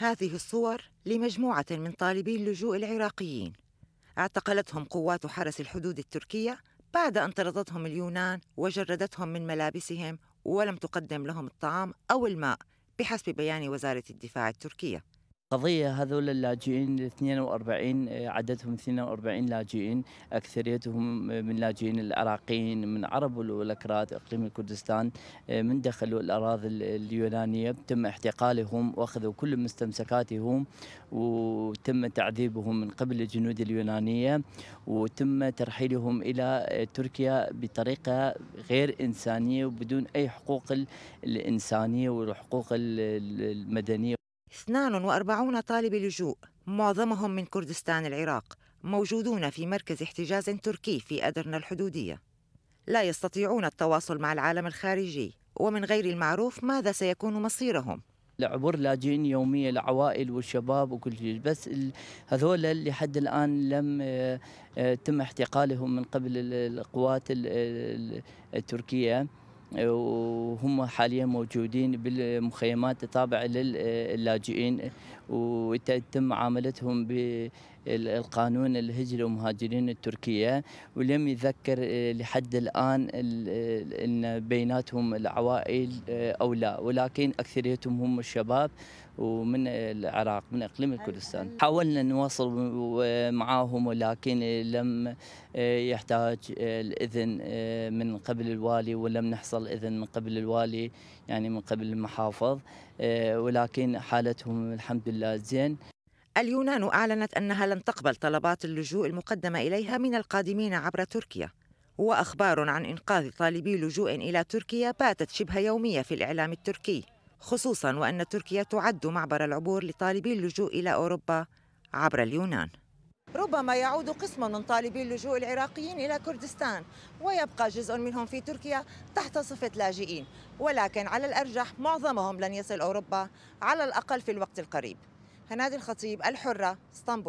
هذه الصور لمجموعة من طالبي اللجوء العراقيين اعتقلتهم قوات حرس الحدود التركية بعد أن طردتهم اليونان وجردتهم من ملابسهم ولم تقدم لهم الطعام أو الماء بحسب بيان وزارة الدفاع التركية قضية هذول اللاجئين 42 آه، عددهم 42 لاجئين أكثريتهم آه، من لاجئين العراقيين من عرب والأكراد إقليم الكردستان آه، من دخلوا الأراضي اليونانية تم احتقالهم وأخذوا كل مستمسكاتهم وتم تعذيبهم من قبل الجنود اليونانية وتم ترحيلهم إلى تركيا بطريقة غير إنسانية وبدون أي حقوق الإنسانية والحقوق المدنية 42 طالب لجوء معظمهم من كردستان العراق موجودون في مركز احتجاز تركي في أدرنا الحدودية لا يستطيعون التواصل مع العالم الخارجي ومن غير المعروف ماذا سيكون مصيرهم لعبور لاجئين يومية العوائل والشباب وكل شيء بس هذول اللي حد الآن لم آه، آه، تم احتقالهم من قبل القوات التركية وهم حاليا موجودين بالمخيمات التابعة للاجئين وتتم معاملتهم بالقانون الهجرة والمهاجرين التركية ولم يذكر لحد الآن أن بيناتهم العوائل أو لا ولكن أكثريتهم هم الشباب ومن العراق من اقليم الكردستان حاولنا نواصل معاهم ولكن لم يحتاج الاذن من قبل الوالي ولم نحصل حصل إذن من قبل الوالي يعني من قبل المحافظ آه، ولكن حالتهم الحمد لله زين اليونان أعلنت أنها لن تقبل طلبات اللجوء المقدمة إليها من القادمين عبر تركيا وأخبار عن إنقاذ طالبي لجوء إلى تركيا باتت شبه يومية في الإعلام التركي خصوصا وأن تركيا تعد معبر العبور لطالبي اللجوء إلى أوروبا عبر اليونان ربما يعود قسم من طالبي اللجوء العراقيين إلى كردستان ويبقى جزء منهم في تركيا تحت صفة لاجئين ولكن على الأرجح معظمهم لن يصل أوروبا على الأقل في الوقت القريب هنادي الخطيب الحرة اسطنبول